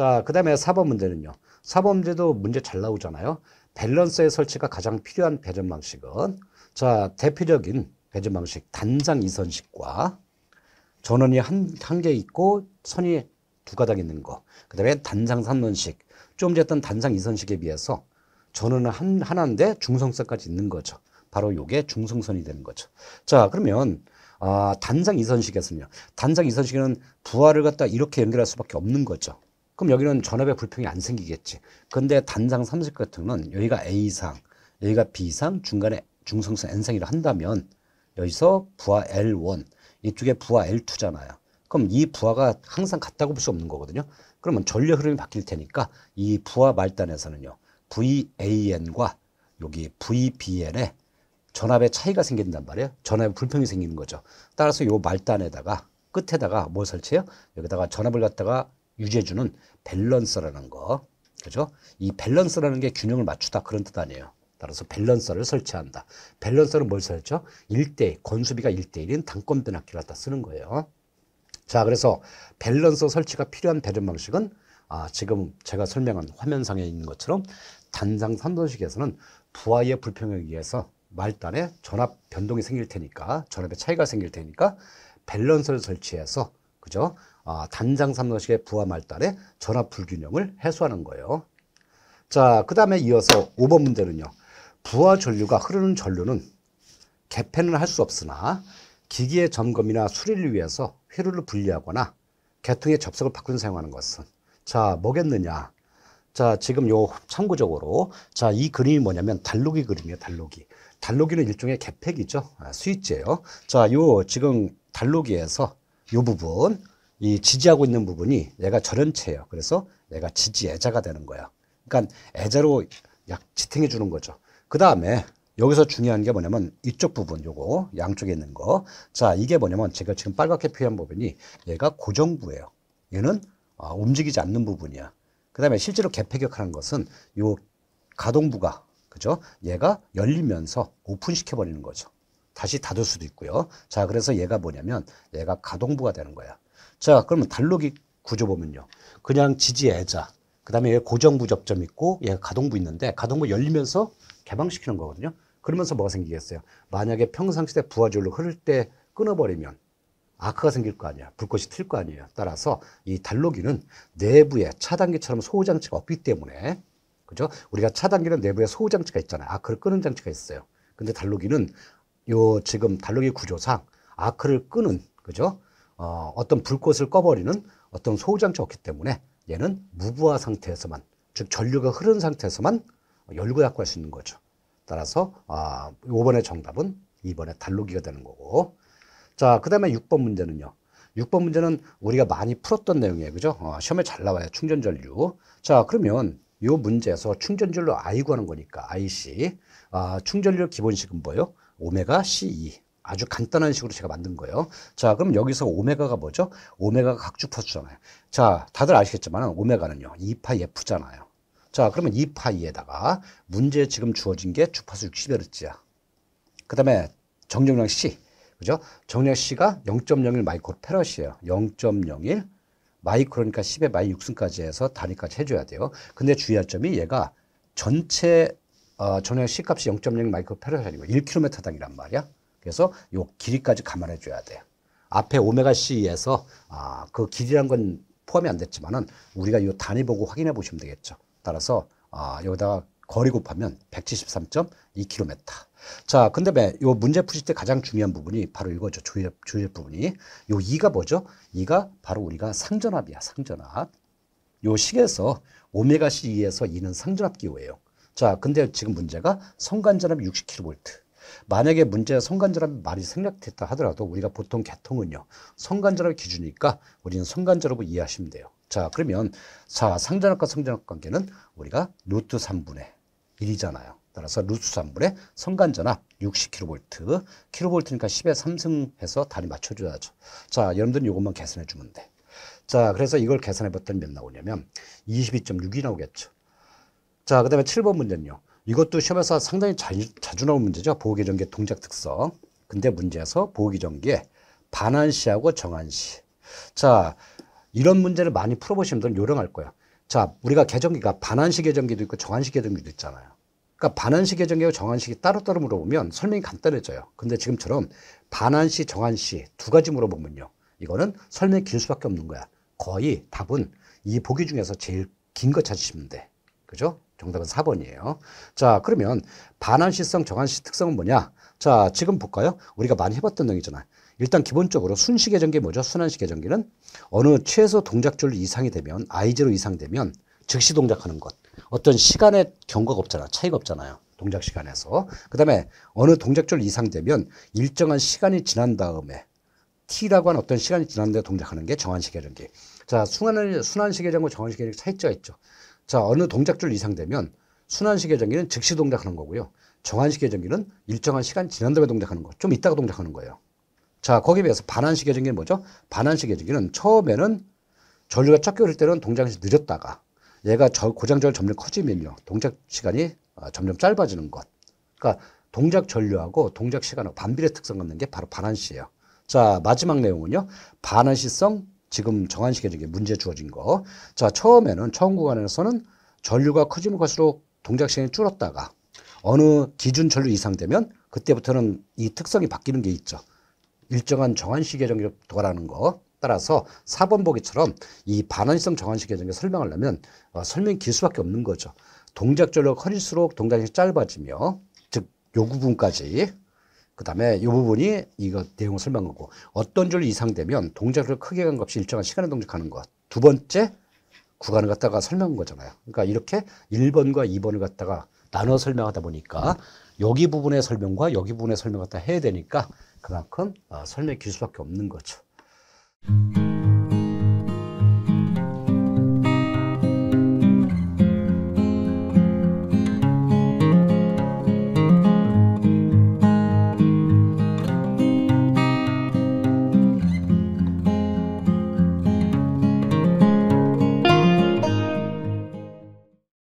자, 그 다음에 4번 문제는요. 4번 문제도 문제 잘 나오잖아요. 밸런스의 설치가 가장 필요한 배전 방식은 자, 대표적인 배전 방식 단장 이선식과 전원이 한, 한개 있고 선이 두 가닥 있는 거. 그 다음에 단장 삼론식. 좀 전에 던단장 이선식에 비해서 전원은 한, 하나인데 중성선까지 있는 거죠. 바로 요게 중성선이 되는 거죠. 자, 그러면 아, 단장 이선식에서는요. 단장 이선식에는 부하를 갖다 이렇게 연결할 수밖에 없는 거죠. 그럼 여기는 전압의 불평이 안 생기겠지. 근데 단상 30 같은 건 여기가 A상, 여기가 B상, 중간에 중성성 N상이라 한다면 여기서 부하 L1, 이쪽에 부하 L2잖아요. 그럼 이 부하가 항상 같다고 볼 수 없는 거거든요. 그러면 전력 흐름이 바뀔 테니까 이 부하 말단에서는요. VAN과 여기 VBN에 전압의 차이가 생긴단 말이에요. 전압의 불평이 생기는 거죠. 따라서 요 말단에다가 끝에다가 뭘 설치해요? 여기다가 전압을 갖다가 유지해주는 밸런서라는 거. 그죠? 이 밸런서라는 게 균형을 맞추다 그런 뜻 아니에요. 따라서 밸런서를 설치한다. 밸런서는 뭘 설치죠? 1대1, 건수비가 1대1인 당권 변압기를 갖다 쓰는 거예요. 자, 그래서 밸런서 설치가 필요한 배열 방식은 아, 지금 제가 설명한 화면상에 있는 것처럼 단상 삼도식에서는 부하의 불평에 의해서 말단에 전압 변동이 생길 테니까 전압의 차이가 생길 테니까 밸런서를 설치해서 그죠? 아, 단장 삼각식의 부하 말달에 전압 불균형을 해소하는 거예요. 자, 그 다음에 이어서 5번 문제는요. 부하 전류가 흐르는 전류는 개폐는 할 수 없으나 기기의 점검이나 수리를 위해서 회로를 분리하거나 개통의 접속을 바꾸는 사용하는 것은 자, 뭐겠느냐? 자, 지금 요 참고적으로 자, 이 그림이 뭐냐면 달로기 그림이에요, 달로기. 달로기는 일종의 개팩이죠. 아, 스위치예요. 자, 요 지금 달로기에서 요 부분 이 지지하고 있는 부분이 얘가 절연체예요. 그래서 얘가 지지애자가 되는 거야. 그러니까 애자로 약 지탱해 주는 거죠. 그 다음에 여기서 중요한 게 뭐냐면 이쪽 부분 요거 양쪽에 있는 거. 자 이게 뭐냐면 제가 지금 빨갛게 표현 부분이 얘가 고정부예요. 얘는 아, 움직이지 않는 부분이야. 그 다음에 실제로 개폐격하는 것은 요 가동부가 그죠? 얘가 열리면서 오픈시켜 버리는 거죠. 다시 닫을 수도 있고요. 자 그래서 얘가 뭐냐면 얘가 가동부가 되는 거야. 자, 그러면 달록기 구조 보면요. 그냥 지지 애자. 그 다음에 고정부 접점 있고 얘가 동부 있는데 가동부 열리면서 개방시키는 거거든요. 그러면서 뭐가 생기겠어요? 만약에 평상시대 부하줄로 흐를 때 끊어버리면 아크가 생길 거 아니야. 불꽃이 튈 거 아니에요. 따라서 이달로기는 내부에 차단기처럼 소호장치가 없기 때문에 그죠? 우리가 차단기는 내부에 소호장치가 있잖아요. 아크를 끄는 장치가 있어요. 근데 달로기는요 지금 달로기 구조상 아크를 끄는 그죠? 어, 어떤 불꽃을 꺼버리는 어떤 소장치 없기 때문에 얘는 무부화 상태에서만 즉 전류가 흐른 상태에서만 열고 닫고 할 수 있는 거죠. 따라서 아, 5번의 정답은 2번의 달로기가 되는 거고 자, 그 다음에 6번 문제는요. 6번 문제는 우리가 많이 풀었던 내용이에요. 그죠? 어, 시험에 잘 나와요. 충전전류. 자, 그러면 이 문제에서 충전전류 I 구하는 거니까 IC. 아, 충전류 기본식은 뭐예요? 오메가 C2. E. 아주 간단한 식으로 제가 만든 거예요. 자, 그럼 여기서 오메가가 뭐죠? 오메가가 각주 파수잖아요 자, 다들 아시겠지만 오메가는요. 2파 F잖아요. 자, 그러면 2파이에다가 문제 지금 주어진 게 주파수 60Hz야. 그 다음에 정정량 C. 그죠? 정량 C가 0.01 마이크로페럿이에요. 0.01 마이크로니까 1 0에 마이 6승까지 해서 단위까지 해줘야 돼요. 근데 주의할 점이 얘가 전체 어, 정량 C 값이 0 0 마이크로페럿이 아니고 1km 당이란 말이야. 그래서 요 길이까지 감안해 줘야 돼요. 앞에 오메가 C에서 아, 그 길이란 건 포함이 안 됐지만은 우리가 요 단위 보고 확인해 보시면 되겠죠. 따라서 아, 여기다가 거리 곱하면 173.2km. 자, 근데 왜 요 문제 푸실 때 가장 중요한 부분이 바로 이거죠. 조율, 조율 부분이. 요 2가 뭐죠? 2가 바로 우리가 상전압이야, 상전압. 요 식에서 오메가 c 에서 2는 상전압 기호예요. 자, 근데 지금 문제가 성간전압 60kV. 만약에 문제가 성관절압이 많이 생략됐다 하더라도 우리가 보통 개통은요. 성관절압 기준이니까 우리는 성관절압을 이해하시면 돼요. 자, 그러면 자, 상전압과 성전압 관계는 우리가 루트 3분의 1이잖아요. 따라서 루트 3분의 성간전압 60kV, 킬로니까 10에 3승해서 단위 맞춰줘야죠. 자, 여러분들은 이것만 계산해 주면 돼. 자, 그래서 이걸 계산해 봤더니 몇 나오냐면 22.6이 나오겠죠. 자, 그 다음에 7번 문제는요. 이것도 시험에서 상당히 자, 자주 나오는 문제죠. 보호기전기의 동작 특성. 근데 문제에서 보호기전기의 반환시하고 정한시. 자, 이런 문제를 많이 풀어보시면 분 요령할 거예요. 자, 우리가 계정기가 반환시 계정기도 있고 정한시 계정기도 있잖아요. 그러니까 반환시 계정기와 정한시기 따로따로 물어보면 설명이 간단해져요. 근데 지금처럼 반환시, 정한시 두 가지 물어보면요. 이거는 설명이 길 수밖에 없는 거야. 거의 답은 이 보기 중에서 제일 긴 거 찾으시면 돼. 그죠? 정답은 4번이에요. 자, 그러면 반환시성, 정환시 특성은 뭐냐? 자, 지금 볼까요? 우리가 많이 해봤던 내용이잖아. 요 일단 기본적으로 순식 계전기 뭐죠? 순환식 계전기는 어느 최소 동작줄 이상이 되면 i0 이상 되면 즉시 동작하는 것. 어떤 시간의 경과가 없잖아. 차이가 없잖아요. 동작 시간에서. 그 다음에 어느 동작줄 이상 되면 일정한 시간이 지난 다음에 T라고 하는 어떤 시간이 지난 다에 동작하는 게정환식 계전기. 자, 순환을, 순환식 계전과 정한식 계전기 차이점이 있죠. 자, 어느 동작줄 이상 되면 순환시계 전기는 즉시 동작하는 거고요. 정한시계 전기는 일정한 시간 지난 다음에 동작하는 거. 좀 이따가 동작하는 거예요. 자, 거기에 비해서 반환시계 전기는 뭐죠? 반환시계 전기는 처음에는 전류가 적게 흐를 때는 동작이 느렸다가 얘가 고장절 점점 커지면요. 동작 시간이 아, 점점 짧아지는 것. 그러니까 동작 전류하고 동작 시간하고 반비례 특성 갖는 게 바로 반환시예요. 자, 마지막 내용은요. 반환시성 지금 정한시켜진 게 문제 주어진 거. 자, 처음에는 처음 구간에서는 전류가 커지면 갈수록 동작 시간이 줄었다가 어느 기준 전류 이상 되면 그때부터는 이 특성이 바뀌는 게 있죠. 일정한 정한시계 정기로 돌아가는 거. 따라서 4번 보기처럼 이 반환성 시 정한시계 정기설명하려면 어, 설명이 길 수밖에 없는 거죠. 동작 전류가 커질수록 동작이 짧아지며 즉 요 부분까지 그 다음에 이 부분이 이거 내용을 설명한 거고 어떤 줄 이상 되면 동작을 크게 간 값이 일정한 시간에 동작하는 것. 두 번째 구간을 갖다가 설명한 거잖아요. 그러니까 이렇게 1번과 2번을 갖다가 나눠 설명하다 보니까 여기 부분의 설명과 여기 부분의 설명 을 갖다 해야 되니까 그만큼 어, 설명 길 수밖에 없는 거죠.